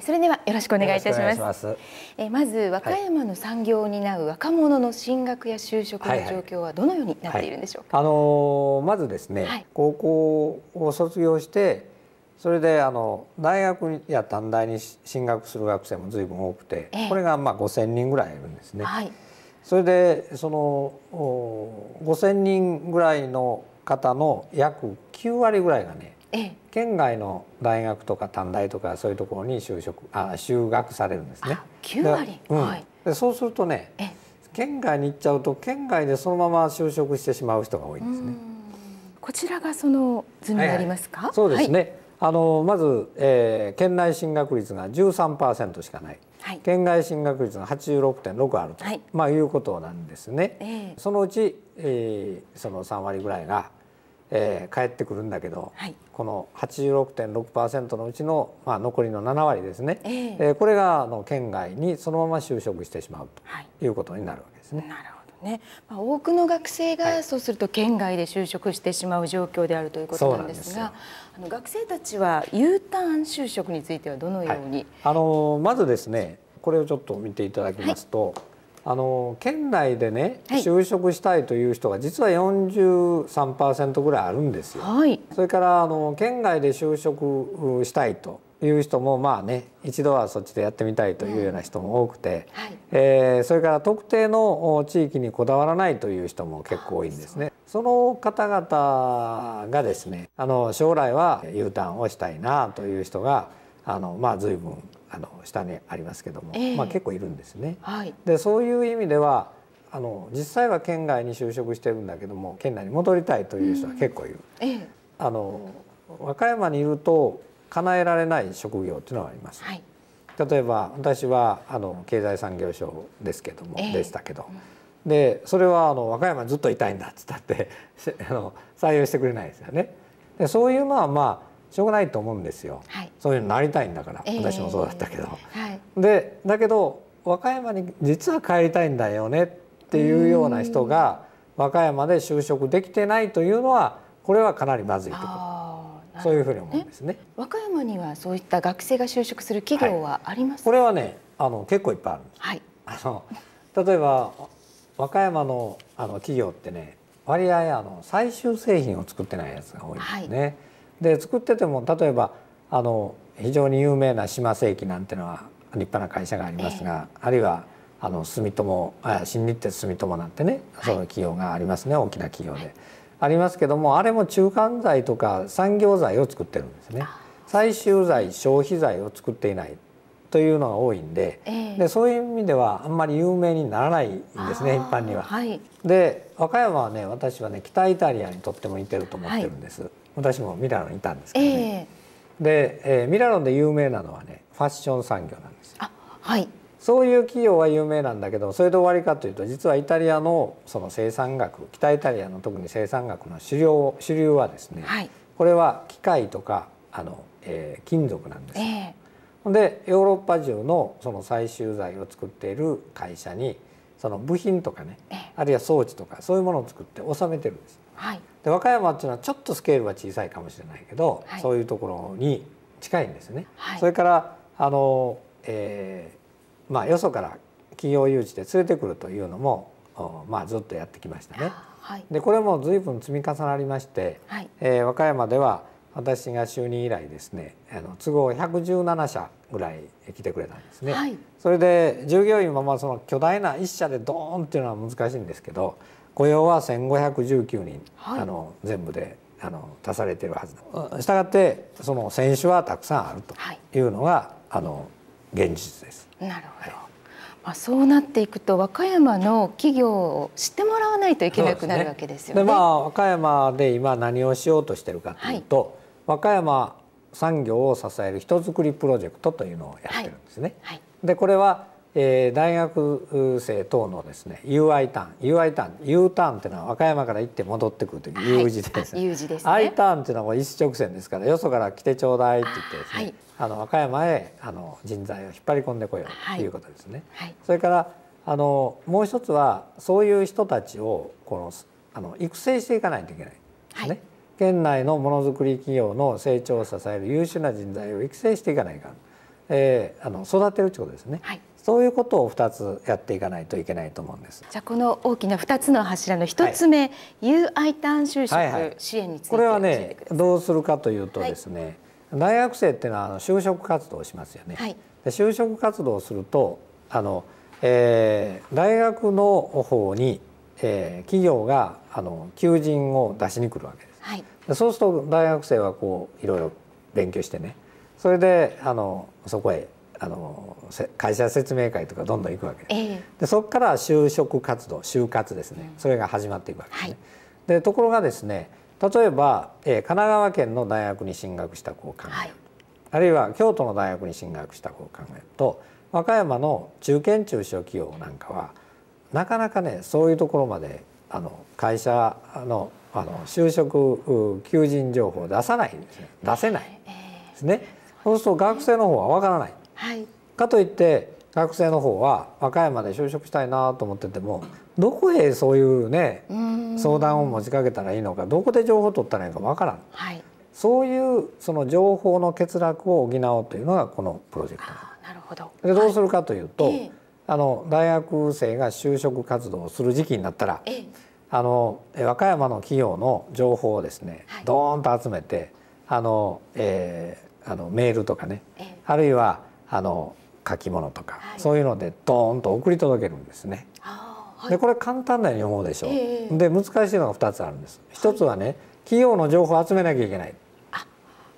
それではよろしくお願いいたします。えまず和歌山の産業を担う若者の進学や就職の状況はどのようになっているんでしょうか。はいはい、あのまずですね、はい、高校を卒業してそれであの大学や短大に進学する学生も随分多くて、ええ、これがまあ5,000人ぐらいいるんですね。はい、それでその5,000人ぐらいの方の約9割ぐらいがね県外の大学とか短大とかそういうところに就職あ就学されるんですね。九割、うん、はい、でそうするとね県外に行っちゃうと県外でそのまま就職してしまう人が多いんですね。こちらがその図になりますか、はいそうですね、はいあのまず、えー、県内進学率が十三パーセントしかない、はい、県外進学率が六点六あると、はいまあ、いうことなんですね、えー、そのうち、えー、その三割ぐらいがえー、返ってくるんだけど、はい、この86.6%のうちの、まあ、残りの7割ですね、えー、えー、これがあの県外にそのまま就職してしまうということになるわけですね。はい、なるほどね、まあ、多くの学生がそうすると県外で就職してしまう状況であるということなんですが、はい、あの学生たちは U ターン就職についてはどのように、あのまずですねこれをちょっと見ていただきますと、あの県内でね、就職したいという人が実は43%ぐらいあるんですよ。はい、それからあの県外で就職したいという人もまあね一度はそっちでやってみたいというような人も多くて、はい、えー、それから特定の地域にこだわらないという人も結構多いんですね。その方々がですねあの将来は U ターンをしたいなという人があのまあ随分あの下にありますけども、えー、まあ、結構いるんですね。はい、でそういう意味ではあの実際は県外に就職してるんだけども県内に戻りたいという人は結構いる。うんえー、あの和歌山にいると叶えられない職業っていうのはあります。はい、例えば私はあの経済産業省ですけども、えー、でしたけど。でそれはあの和歌山ずっといたいんだっつったって あの採用してくれないですよね。でそういうのはまあしょうがないと思うんですよ、はい、そういうのなりたいんだから、えー、私もそうだったけど、はい、でだけど和歌山に実は帰りたいんだよねっていうような人が和歌山で就職できてないというのはこれはかなりまずいとそういうふうに思うんですね和歌山にはそういった学生が就職する企業はあります、はい、これはねあの結構いっぱいあるんです、はい、あの例えば和歌山のあの企業ってね割合あの最終製品を作ってないやつが多いですね、はいで作ってても例えばあの非常に有名な島世紀なんてのは立派な会社がありますが、えー、あるいはあの住友新日鉄住友なんてね、その企業がありますね、大きな企業で、ありますけどもあれも中間材とか産業材を作ってるんですね最終材消費材を作っていないというのが多いんでえー、でそういう意味ではあんまり有名にならないんですね一般には。はい、で和歌山はね私はね北イタリアにとっても似てると思ってるんです。私もミラノにいたんですけどね、えー、で、えー、ミラノで有名なのはねファッション産業なんですあはいそういう企業は有名なんだけどそれで終わりかというと実はイタリアのその生産額北イタリアの特に生産額の主流主流はですね、はい、これは機械とかあの、えー、金属なんです、えー、でヨーロッパ中のその最終材を作っている会社にその部品とかね、えー、あるいは装置とかそういうものを作って納めてるんです。はい、で和歌山っていうのはちょっとスケールは小さいかもしれないけど、はい、そういうところに近いんですね。はい、それからあの、えーまあ、よそから企業誘致で連れてくるというのも、まあ、ずっとやってきましたね。はい、でこれも随分積み重なりまして、はい、えー、和歌山では私が就任以来ですねあの都合117社ぐらい来てくれたんですね、はい、それで従業員もまあその巨大な1社でドーンっていうのは難しいんですけど雇用は1,519人、はい、あの全部であの足されてるはずだしたがってその選手はたくさんあるというのが、はい、あの現実です。なるほど、はいまあ、そうなっていくと和歌山の企業を知ってもらわないといけなくなるわけですよね。で、ね、まあ和歌山で今何をしようとしてるかというと、はい、和歌山産業を支える人づくりプロジェクトというのをやってるんですね。はい、でこれはえー、大学生等のですね UI ターン UI ターン U ターンっていうのは和歌山から行って戻ってくるという U 字ですね,、はい、ですね I ターンっていうのは一直線ですからよそから来てちょうだいって言ってですね、はい、あの和歌山へあの人材を引っ張り込んでこようということですね。はい、それからあのもう一つはそういう人たちをこのあの育成していかないといけないですね。県内のものづくり企業の成長を支える優秀な人材を育成していかないかえー、あの育てるということですね。はいそういうことを二つやっていかないといけないと思うんです。じゃあこの大きな二つの柱の一つ目、はい、UI ン就職支援について、はいはい、これはねどうするかというとですね、はい、大学生っていうのはあの就職活動をしますよね。はい、で就職活動をするとあの、えー、大学の方に、えー、企業があの求人を出しに来るわけです。はい、そうすると大学生はこういろいろ勉強してねそれであのそこへあの会社説明会とかどんどん行くわけで,、えー、でそこから就職活動就活ですね、それが始まっていくわけですね。はい、でところがですね例えば、えー、神奈川県の大学に進学した子を考える、はい、あるいは京都の大学に進学した子を考えると和歌山の中堅中小企業なんかはなかなかねそういうところまであの会社のあの就職求人情報を出さないんですね出せないですね。そうすると学生の方はわからないはい、かといって学生の方は和歌山で就職したいなと思っててもどこへそういうね相談を持ちかけたらいいのかどこで情報を取ったらいいのかわからん、はい、そういうその情報の欠落を補おうというのがこのプロジェクトなるほどでどうするかというと、はい、あの大学生が就職活動をする時期になったら、えー、あの和歌山の企業の情報をですね、はい、どーんと集めてあの、えー、あのメールとかね、えー、あるいはあの書き物とか、はい、そういうのでドーンと送り届けるんですね。はい、でこれ簡単なように思うでしょう、えー、で難しいのが2つあるんです。一つはね、はい、企業の情報を集めなきゃいけない。あ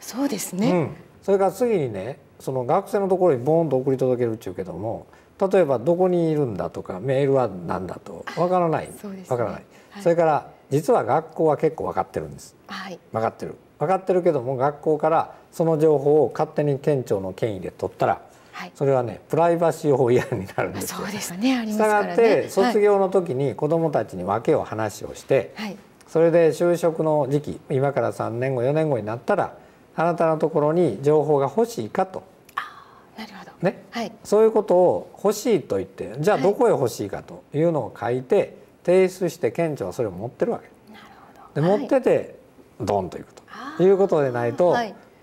そうですね、うん、それから次にねその学生のところにボーンと送り届けるっちゅうけども例えばどこにいるんだとかメールは何だとわからないわ、ね、からない、それから実は学校は結構分かってるんです、はい、分かってる分かってるけども学校からその情報を勝手に県庁の権威で取ったら、はい、それはねプライバシー法違反になるんですよ。そうですねありますね。って卒業の時に子どもたちに訳を話をして、はい、それで就職の時期今から3年後4年後になったらあなたのところに情報が欲しいかと。なるほどね、はい、そういうことを欲しいと言ってじゃあどこへ欲しいかというのを書いて、提出して県庁はそれを持ってるわけ。なるほどで持っててドンといくということでないと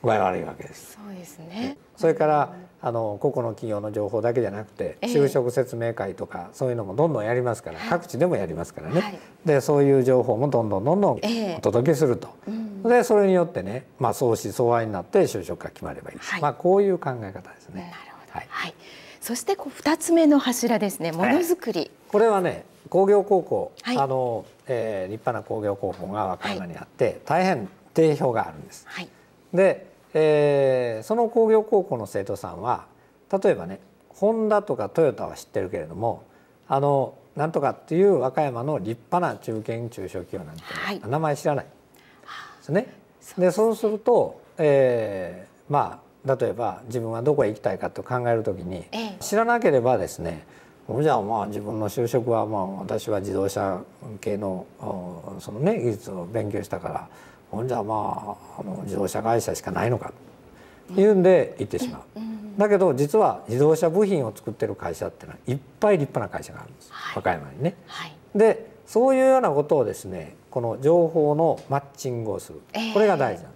具合悪いわけです。そうですねそれからあの個々の企業の情報だけじゃなくて就職説明会とかそういうのもどんどんやりますから、各地でもやりますからね、でそういう情報もどんどんどんどんお届けすると、でそれによってね、まあ、相思相愛になって就職が決まればいい、まあ、こういう考え方ですね。なるほどはいそしてこう2つ目の柱ですねものづくり、これはね工業高校、はい、あの、えー、立派な工業高校が和歌山にあって、はい、大変定評があるんです。はい、で、えー、その工業高校の生徒さんは例えばねホンダとかトヨタは知ってるけれどもあのなんとかっていう和歌山の立派な中堅中小企業なんて、はい、名前知らないですね。でそうすると、えー、まあ例えば自分はどこへ行きたいかと考えるときに、知らなければですねじゃあまあ自分の就職はまあ私は自動車系のそのね技術を勉強したからほんじゃまああの自動車会社しかないのかっていうんで行ってしまう。だけど実は自動車部品を作ってる会社っていうのはいっぱい立派な会社があるんです、はい、和歌山にね。はい、でそういうようなことをですねこの情報のマッチングをする、これが大事な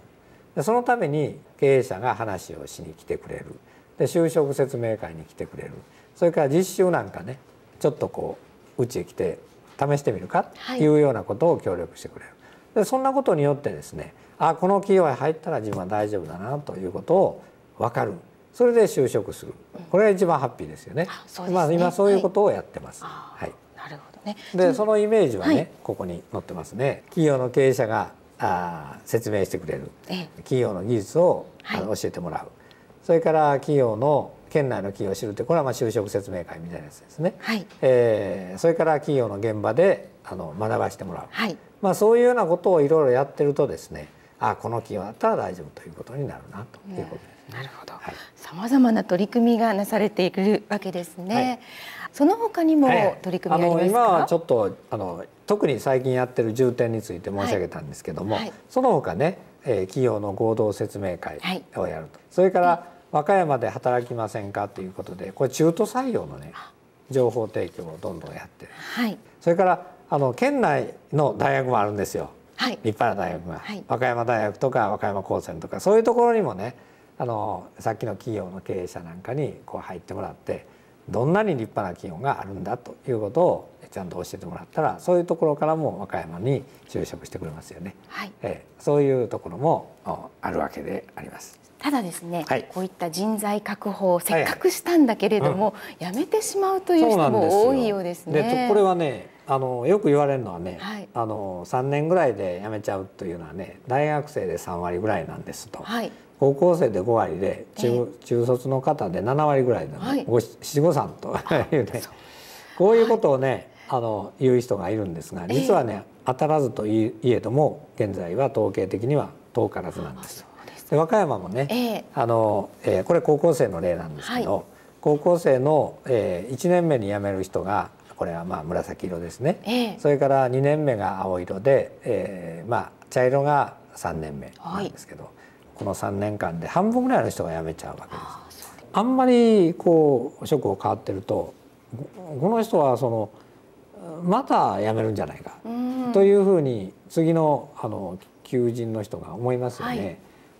のそのために経営者が話をしに来てくれるで就職説明会に来てくれるそれから実習なんかねちょっとこううちへ来て試してみるかっていうようなことを協力してくれる、はい、でそんなことによってですねあこの企業へ入ったら自分は大丈夫だなということを分かるそれで就職するこれが一番ハッピーですよねうん、ねまあ、今そういうことをやってます。はい、はい、なるほどねでそのイメージはね、はい、ここに載ってますね。企業の経営者があ説明してくれる、企業の技術を、はい、教えてもらうそれから企業の県内の企業を知るってこれはまあ就職説明会みたいなやつですね、はい、えー、それから企業の現場であの学ばしてもらう、はい、まあ、そういうようなことをいろいろやってるとですねあこの企業だったら大丈夫ということになるなということです。なるほど。さまざまな取り組みがなされているわけですね。はい、その他にも取り組みありますか。今はちょっとあの特に最近やってる重点について申し上げたんですけども、はいはい、その他ね、えー、企業の合同説明会をやると、それから、和歌山で働きませんかということでこれ中途採用のね情報提供をどんどんやってる、はい、それからあの県内の大学もあるんですよ、はい、立派な大学が、はい、和歌山大学とか和歌山高専とかそういうところにもねあのさっきの企業の経営者なんかにこう入ってもらってどんなに立派な企業があるんだということをちゃんと教えてもらったらそういうところからも和歌山に就職してくれますよね、はい、えそういうところもあるわけであります。ただですね、はい、こういった人材確保をせっかくしたんだけれども、はいうん、やめてしまうという人も多いようですね。これはねあのよく言われるのはね、はい、あの3年ぐらいで辞めちゃうというのはね大学生で3割ぐらいなんですと、はい、高校生で5割で中,、中卒の方で7割ぐらいの、はい、753と いうねこういうことをね、はい、あの言う人がいるんですが実はね、当たらずといえども現在は統計的には遠からずなんです。で和歌山もね、えー、あのえー、これ高校生の例なんですけど、はい、高校生の、えー、1年目に辞める人がこれはまあ紫色ですね、えー、それから2年目が青色で、えー、まあ茶色が3年目なんですけど、はい、この3年間で半分ぐらいの人が辞めちゃうわけです。あんまりこう職を変わってるとこの人はそのまた辞めるんじゃないかというふうに次のあの求人の人が思いますよね。はい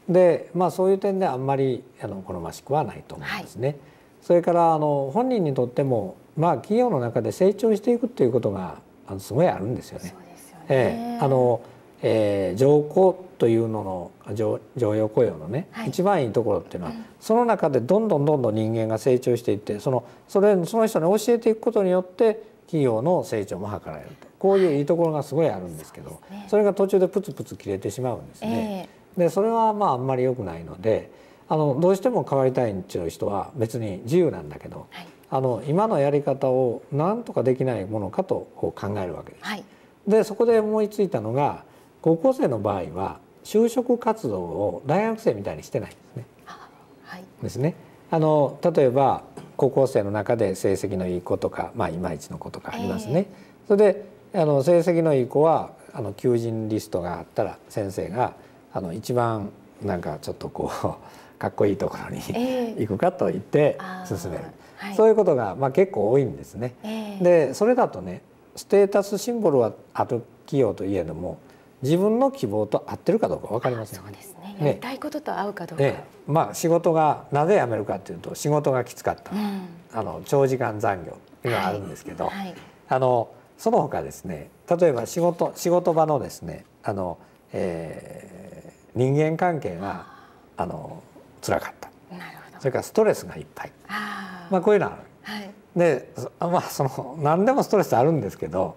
で、まあ、そういう点であんまりあの好ましくはないと思うんですね。はい、それからあの本人にとっても、まあ、企業の中で成長していくということがあのすごいあるんですよね。そ、ね、えー、あのえー、上皇というのの常用雇用のね、はい、一番いいところっていうのは、うん、その中でどんどんどんどん人間が成長していってそのそれその人に教えていくことによって企業の成長も図られるとこういういいところがすごいあるんですけど、はいそね、それが途中でプツプツ切れてしまうんですね。えーでそれはまああんまり良くないのであのどうしても変わりたいっていう人は別に自由なんだけど、はい、あの今のやり方を何とかできないものかとこう考えるわけです。はい、でそこで思いついたのが高校生の場合は就職活動を大学生みたいにしてないですね。はい、ですね。あの例えば高校生の中で成績のいい子とか、まあ、いまいちの子とかありますね。えー、それであの成績のいい子はあの求人リストがあったら先生が「あの一番なんかちょっとこう かっこいいところに、えー、行くかと言って進める、はい、そういうことが、まあ、結構多いんですね。えー、でそれだとねステータスシンボルはある企業といえども自分の希望と合ってるかどうか分かりません、そうですねやりたいことと合うかどうか、ね、まあ、仕事がなぜ辞めるかというと仕事がきつかった、うん、あの長時間残業っいうのがあるんですけど、はいはい、あのその他ですね例えば仕事仕事場のですねあの、えー、人間関係があの辛かったそれからストレスがいっぱいまあ、こういうのある。はい、でまあその何でもストレスあるんですけど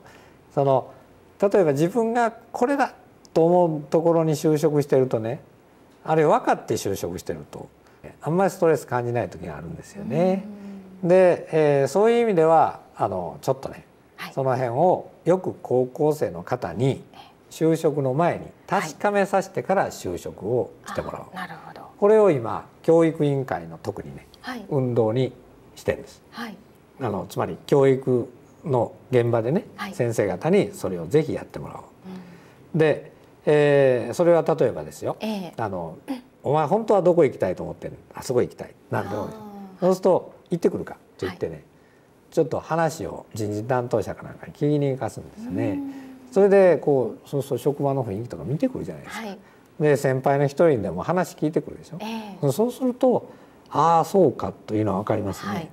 その例えば自分がこれだと思うところに就職してるとねあるいは分かって就職してるとあんまりストレス感じない時があるんですよね。で、えー、そういう意味ではあのちょっとね、はい、その辺をよく高校生の方に就職の前に確かめさせてから就職をしてもらう、はい、なるほどこれを今教育委員会の特にね、はい、運動にしてんです、はい、あのつまり教育の現場でね、先生方にそれをぜひやってもらおう、うん、で、えー、それは例えばですよ、えー、あの、うん、お前本当はどこ行きたいと思ってるあそこ行きたいなんでもそうすると行ってくるかと言ってね、ちょっと話を人事担当者かなんかに聞きに行かすんですね。うんそれでこうそうそう職場の雰囲気とか見てくるじゃないですか。はい、で先輩の一人でも話聞いてくるでしょ。えー、そうするとああそうかというのはわかりますね。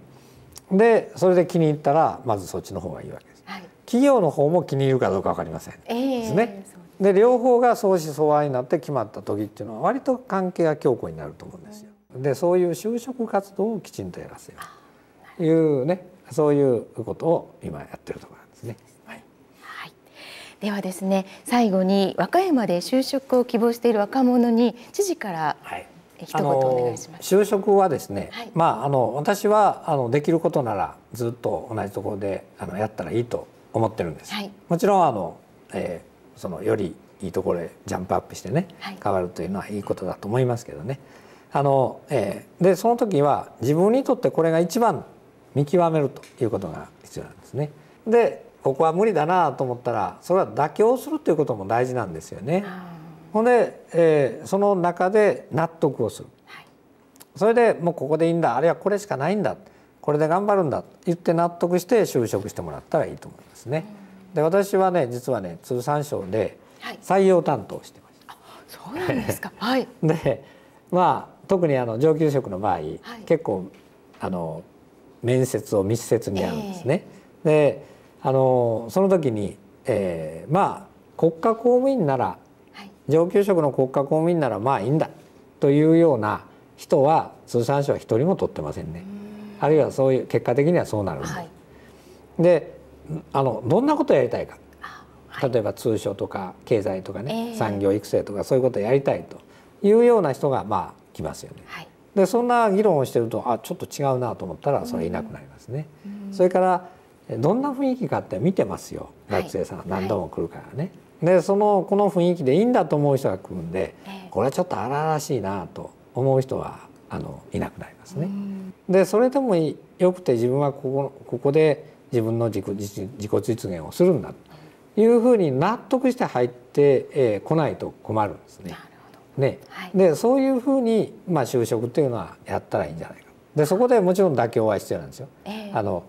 はい、でそれで気に入ったらまずそっちの方がいいわけです。はい、企業の方も気に入るかどうかわかりません。えー、ですね。で両方が相思相愛になって決まった時っていうのは割と関係が強固になると思うんですよ。でそういう就職活動をきちんとやらせようというねそういうことを今やってるところなんですね。はいではですね最後に和歌山で就職を希望している若者に知事から一言お願いします、はい、就職はですね、はい、まああの私はあのできることならずっと同じところであのやったらいいと思ってるんです、はい、もちろんあの、えー、そのよりいいところへジャンプアップしてね、変わるというのはいいことだと思いますけどねあの、えー、でその時は自分にとってこれが一番見極めるということが必要なんですね。でここは無理だなと思ったらそれは妥協するということも大事なんですよね。ほんで、えー、その中で納得をする、はい、それでもうここでいいんだあるいはこれしかないんだこれで頑張るんだと言って納得して就職してもらったらいいと思いますね。で私はね実はね通産省で採用担当してました。はい、そうなんですか、はい、でまあ特にあの上級職の場合、はい、結構あの面接を密接にやるんですね。えー、であのその時に、えー、まあ国家公務員なら、はい、上級職の国家公務員ならまあいいんだというような人は通産省は一人も取ってませんね。あるいはそういう結果的にはそうなるんです。はい、であのどんなことをやりたいか、はい、例えば通商とか経済とかね、えー、産業育成とかそういうことをやりたいというような人がまあ来ますよね。はい、でそんな議論をしてるとあちょっと違うなと思ったらそれいなくなりますね。それからどんな雰囲気かって見てますよ学生さん、何度も来るからね。はい、でそのこの雰囲気でいいんだと思う人が来るんで、これはちょっと荒々しいなと思う人はあのいなくなりますね。でそれでもよくて自分はここここで自分の自己自己実現をするんだというふうに納得して入ってこないと困るんですね。ね、はい、でそういうふうに、まあ、就職っていうのはやったらいいんじゃないかでそこでもちろん妥協は必要なんですよ。えー、あの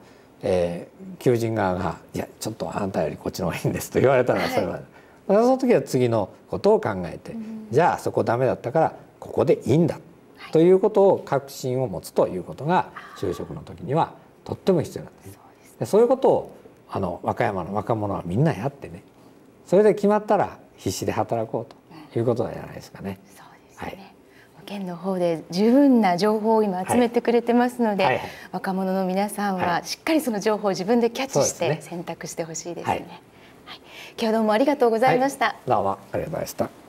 えー、求人側が「いやちょっとあんたよりこっちの方がいいんです」と言われたのはそれはい、その時は次のことを考えて、うん、じゃあそこダメだったからここでいいんだ、はい、ということを確信を持つということが就職の時にはとっても必要なんです。でそういうことをあの和歌山の若者はみんなやってねそれで決まったら必死で働こうということじゃないですかね。そうですね、はい県の方で十分な情報を今集めてくれてますので、はいはい、若者の皆さんはしっかりその情報を自分でキャッチして選択してほしいですね。はい、今日どうもありがとうございました。どうもありがとうございました。